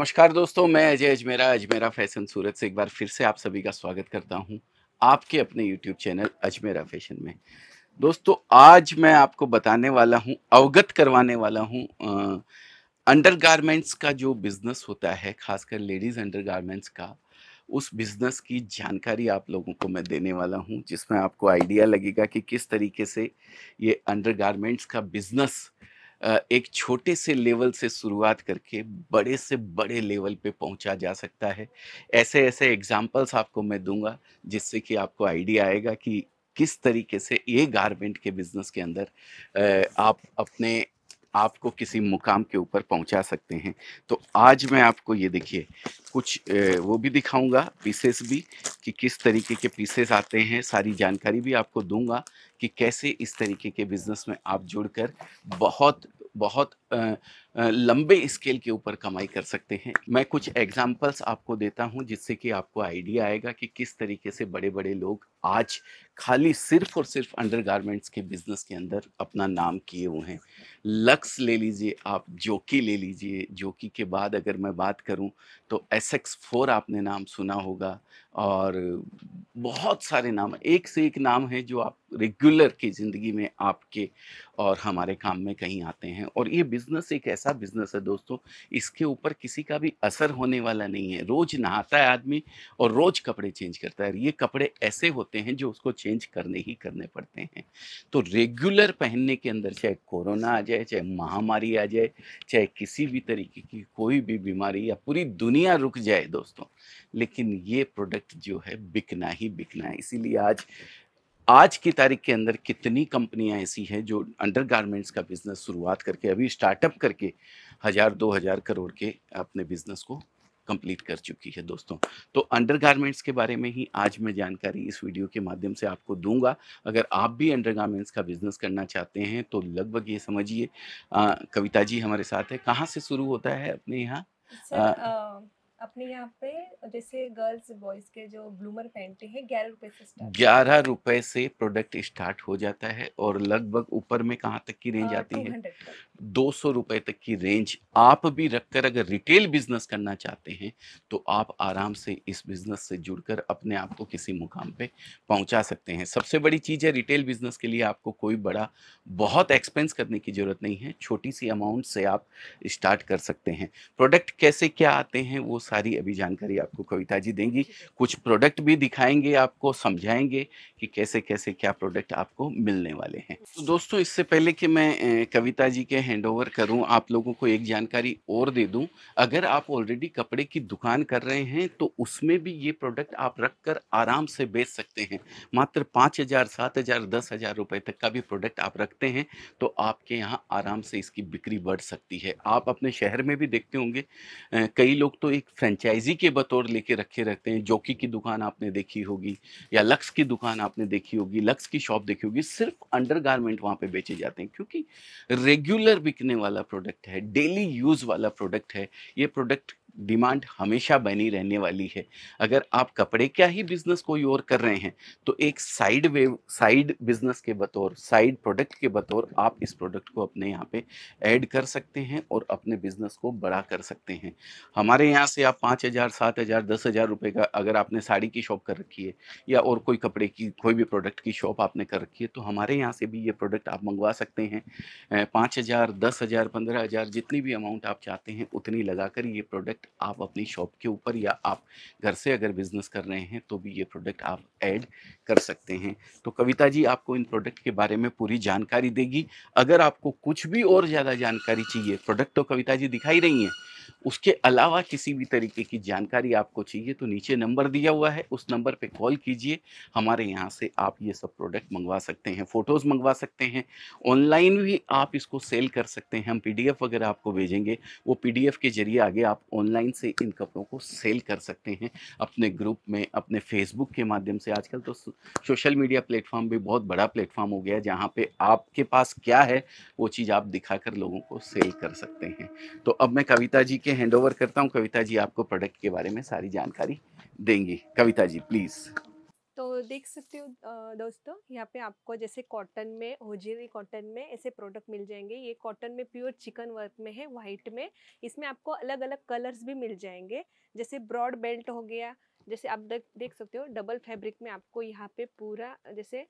नमस्कार दोस्तों मैं अजय अजमेरा अजमेरा फैशन सूरत से एक बार फिर से आप सभी का स्वागत करता हूं आपके अपने यूट्यूब चैनल अजमेरा फैशन में दोस्तों आज मैं आपको बताने वाला हूं अवगत करवाने वाला हूं अंडर गारमेंट्स का जो बिज़नेस होता है खासकर लेडीज़ अंडर गारमेंट्स का उस बिज़नेस की जानकारी आप लोगों को मैं देने वाला हूँ जिसमें आपको आइडिया लगेगा कि किस तरीके से ये अंडर गारमेंट्स का बिज़नेस एक छोटे से लेवल से शुरुआत करके बड़े से बड़े लेवल पे पहुंचा जा सकता है ऐसे ऐसे एग्जाम्पल्स आपको मैं दूंगा जिससे कि आपको आइडिया आएगा कि किस तरीके से ये गारमेंट के बिज़नेस के अंदर आप अपने आप को किसी मुकाम के ऊपर पहुंचा सकते हैं तो आज मैं आपको ये देखिए कुछ वो भी दिखाऊंगा पीसेस भी कि किस तरीके के पीसेस आते हैं सारी जानकारी भी आपको दूंगा कि कैसे इस तरीके के बिज़नेस में आप जुड़कर बहुत बहुत लंबे स्केल के ऊपर कमाई कर सकते हैं मैं कुछ एग्जाम्पल्स आपको देता हूं जिससे कि आपको आइडिया आएगा कि किस तरीके से बड़े बड़े लोग आज खाली सिर्फ और सिर्फ अंडरगारमेंट्स के बिजनेस के अंदर अपना नाम किए हुए हैं लक्स ले लीजिए आप जोकी ले लीजिए जोकी के बाद अगर मैं बात करूं तो एस एक्स फोर आपने नाम सुना होगा और बहुत सारे नाम एक से एक नाम है जो आप रेगुलर की ज़िंदगी में आपके और हमारे काम में कहीं आते हैं और ये बिज़नेस एक ऐसा बिजनेस है दोस्तों इसके ऊपर किसी का भी असर होने वाला नहीं है रोज नहाता है आदमी और रोज कपड़े चेंज करता है ये कपड़े ऐसे होते हैं जो उसको चेंज करने ही करने पड़ते हैं तो रेगुलर पहनने के अंदर चाहे कोरोना आ जाए चाहे महामारी आ जाए चाहे किसी भी तरीके की कोई भी बीमारी या पूरी दुनिया रुक जाए दोस्तों लेकिन ये प्रोडक्ट जो है बिकना ही बिकना है इसीलिए आज आज की तारीख के अंदर कितनी कंपनियां ऐसी हैं जो अंडर गारमेंट्स का बिज़नेस शुरुआत करके अभी स्टार्टअप करके हज़ार दो हज़ार करोड़ के अपने बिज़नेस को कंप्लीट कर चुकी है दोस्तों तो अंडर गारमेंट्स के बारे में ही आज मैं जानकारी इस वीडियो के माध्यम से आपको दूंगा अगर आप भी अंडर गारमेंट्स का बिज़नेस करना चाहते हैं तो लगभग ये समझिए कविता जी हमारे साथ है कहाँ से शुरू होता है अपने यहाँ अपने यहाँ पे जैसे गर्ल्स बॉयज के जो ब्लूमर पहनते हैं ग्यारह रुपए से ग्यारह रुपए से प्रोडक्ट स्टार्ट हो जाता है और लगभग ऊपर में कहाँ तक की रेंज हाँ, आती है दो सौ रुपए तक की रेंज आप भी रखकर अगर रिटेल बिजनेस करना चाहते हैं तो आप आराम से इस बिजनेस से जुड़कर अपने आप को किसी मुकाम पे पहुंचा सकते हैं सबसे बड़ी चीज़ है रिटेल बिजनेस के लिए आपको कोई बड़ा बहुत एक्सपेंस करने की ज़रूरत नहीं है छोटी सी अमाउंट से आप स्टार्ट कर सकते हैं प्रोडक्ट कैसे क्या आते हैं वो सारी अभी जानकारी आपको कविता जी देंगी कुछ प्रोडक्ट भी दिखाएंगे आपको समझाएंगे कि कैसे कैसे क्या प्रोडक्ट आपको मिलने वाले हैं तो दोस्तों इससे पहले कि मैं कविता जी के हैंडओवर करूं आप लोगों को एक जानकारी और दे दूं अगर आप ऑलरेडी कपड़े की दुकान कर रहे हैं तो उसमें भी ये प्रोडक्ट आप रख कर आराम से बेच सकते हैं मात्र पाँच हज़ार सात हज़ार दस हज़ार रुपये तक का भी प्रोडक्ट आप रखते हैं तो आपके यहाँ आराम से इसकी बिक्री बढ़ सकती है आप अपने शहर में भी देखते होंगे कई लोग तो एक फ्रेंचाइजी के बतौर लेके रखे रहते हैं जॉकी की दुकान आपने देखी होगी या लक्स की दुकान आपने देखी होगी लक्स की शॉप देखी होगी सिर्फ अंडर गारमेंट वहाँ पर बेचे जाते हैं क्योंकि रेगुलर बिकने वाला प्रोडक्ट है डेली यूज़ वाला प्रोडक्ट है ये प्रोडक्ट डिमांड हमेशा बनी रहने वाली है अगर आप कपड़े का ही बिजनेस कोई और कर रहे हैं तो एक साइड वेव साइड बिजनेस के बतौर साइड प्रोडक्ट के बतौर आप इस प्रोडक्ट को अपने यहाँ पे ऐड कर सकते हैं और अपने बिजनेस को बड़ा कर सकते हैं हमारे यहाँ से आप पाँच हज़ार सात हज़ार दस हज़ार रुपये का अगर आपने साड़ी की शॉप कर रखी है या और कोई कपड़े की कोई भी प्रोडक्ट की शॉप आपने कर रखी है तो हमारे यहाँ से भी ये प्रोडक्ट आप मंगवा सकते हैं पाँच हज़ार दस हज़ार पंद्रह हज़ार जितनी भी अमाउंट आप चाहते हैं उतनी लगा ये प्रोडक्ट प्रोडक्ट आप अपनी शॉप के ऊपर या आप घर से अगर बिज़नेस कर रहे हैं तो भी ये प्रोडक्ट आप ऐड कर सकते हैं तो कविता जी आपको इन प्रोडक्ट के बारे में पूरी जानकारी देगी अगर आपको कुछ भी और ज़्यादा जानकारी चाहिए प्रोडक्ट तो कविता जी दिखाई रही हैं उसके अलावा किसी भी तरीके की जानकारी आपको चाहिए तो नीचे नंबर दिया हुआ है उस नंबर पे कॉल कीजिए हमारे यहाँ से आप ये सब प्रोडक्ट मंगवा सकते हैं फ़ोटोज़ मंगवा सकते हैं ऑनलाइन भी आप इसको सेल कर सकते हैं हम पीडीएफ वगैरह आपको भेजेंगे वो पीडीएफ के ज़रिए आगे आप ऑनलाइन से इन कपड़ों को सेल कर सकते हैं अपने ग्रुप में अपने फेसबुक के माध्यम से आजकल तो सोशल मीडिया प्लेटफॉर्म भी बहुत बड़ा प्लेटफॉर्म हो गया है जहाँ पर आपके पास क्या है वो चीज़ आप दिखाकर लोगों को सेल कर सकते हैं तो अब मैं कविता जी जी के हैंड ओवर करता हूँ कविता जी आपको प्रोडक्ट के बारे में सारी जानकारी देंगी कविता जी प्लीज़ तो देख सकते हो दोस्तों यहाँ पे आपको जैसे कॉटन में होजीरी कॉटन में ऐसे प्रोडक्ट मिल जाएंगे ये कॉटन में प्योर चिकन वर्क में है वाइट में इसमें आपको अलग अलग कलर्स भी मिल जाएंगे जैसे ब्रॉड बेल्ट हो गया जैसे आप देख सकते हो डबल फैब्रिक में आपको यहाँ पे पूरा जैसे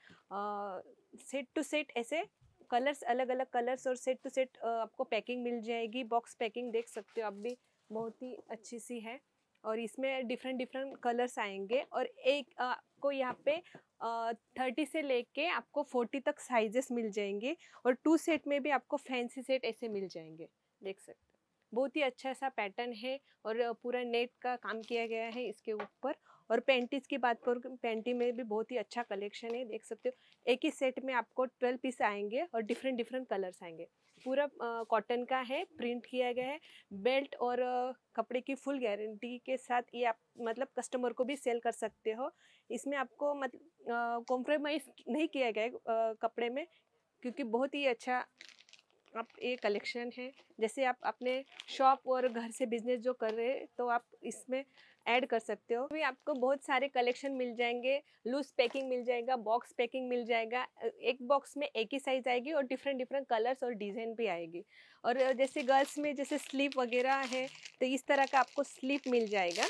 सेट टू सेट ऐसे कलर्स अलग अलग कलर्स और सेट टू सेट आपको पैकिंग मिल जाएगी बॉक्स पैकिंग देख सकते हो आप भी बहुत ही अच्छी सी है और इसमें डिफरेंट डिफरेंट कलर्स आएंगे और एक आपको यहाँ पे थर्टी से लेके आपको फोर्टी तक साइजेस मिल जाएंगे और टू सेट में भी आपको फैंसी सेट ऐसे मिल जाएंगे देख सकते बहुत ही अच्छा सा पैटर्न है और पूरा नेट का काम किया गया है इसके ऊपर और पेंटीज की बात करूँ पेंटी में भी बहुत ही अच्छा कलेक्शन है देख सकते हो एक ही सेट में आपको ट्वेल्व पीस आएंगे और डिफरेंट डिफरेंट कलर्स आएंगे पूरा कॉटन का है प्रिंट किया गया है बेल्ट और कपड़े की फुल गारंटी के साथ ये आप मतलब कस्टमर को भी सेल कर सकते हो इसमें आपको मतलब कॉम्प्रोमाइज़ नहीं किया गया है कपड़े में क्योंकि बहुत ही अच्छा आप ये कलेक्शन है जैसे आप अपने शॉप और घर से बिजनेस जो कर रहे हैं तो आप इसमें ऐड कर सकते हो भी आपको बहुत सारे कलेक्शन मिल जाएंगे लूज पैकिंग मिल जाएगा बॉक्स पैकिंग मिल जाएगा एक बॉक्स में एक ही साइज आएगी और डिफरेंट डिफरेंट कलर्स और डिज़ाइन भी आएगी और जैसे गर्ल्स में जैसे स्लीप वगैरह है तो इस तरह का आपको स्लीप मिल जाएगा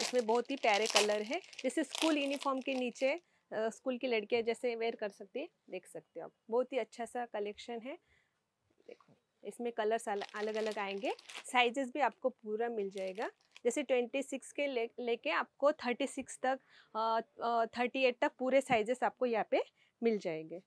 इसमें बहुत ही प्यारे कलर है जैसे स्कूल यूनिफॉर्म के नीचे स्कूल की लड़कियाँ जैसे वेयर कर सकती है देख सकते हो आप बहुत ही अच्छा सा कलेक्शन है देखो इसमें कलर्स अलग अलग आएंगे साइजेस भी आपको पूरा मिल जाएगा जैसे 26 के ले लेके आपको 36 तक थर्टी एट तक पूरे साइजेस आपको यहाँ पे मिल जाएंगे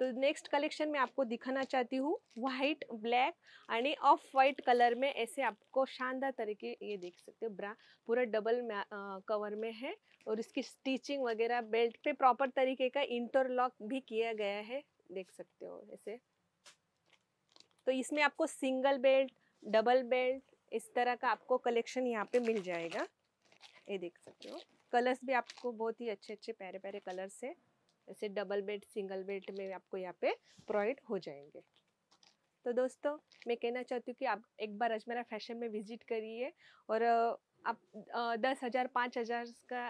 तो नेक्स्ट कलेक्शन में आपको दिखाना चाहती हूँ वाइट ब्लैक यानी ऑफ वाइट कलर में ऐसे आपको शानदार तरीके ये देख सकते हो ब्रा पूरा डबल आ, कवर में है और इसकी स्टिचिंग वगैरह बेल्ट पे प्रॉपर तरीके का इंटरलॉक भी किया गया है देख सकते हो ऐसे तो इसमें आपको सिंगल बेल्ट डबल बेल्ट इस तरह का आपको कलेक्शन यहाँ पे मिल जाएगा ये देख सकते हो कलर्स भी आपको बहुत ही अच्छे अच्छे प्यारे प्यारे कलर्स है ऐसे डबल बेड सिंगल बेड में आपको यहाँ पे प्रोवाइड हो जाएंगे तो दोस्तों मैं कहना चाहती हूँ कि आप एक बार अजमेरा फैशन में विजिट करिए और आप दस हज़ार पाँच हज़ार का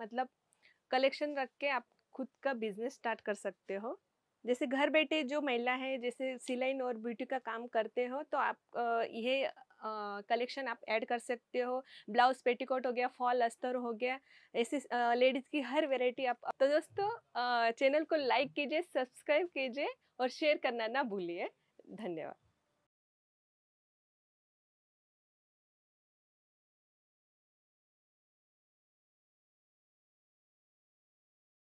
मतलब कलेक्शन रख के आप खुद का बिजनेस स्टार्ट कर सकते हो जैसे घर बैठे जो महिला है जैसे सिलाइन और ब्यूटी का काम करते हो तो आप ये कलेक्शन आप ऐड कर सकते हो ब्लाउज पेटीकोट हो गया फॉल अस्तर हो गया ऐसे लेडीज़ की हर वेराइटी आप तो दोस्तों चैनल को लाइक कीजिए सब्सक्राइब कीजिए और शेयर करना ना भूलिए धन्यवाद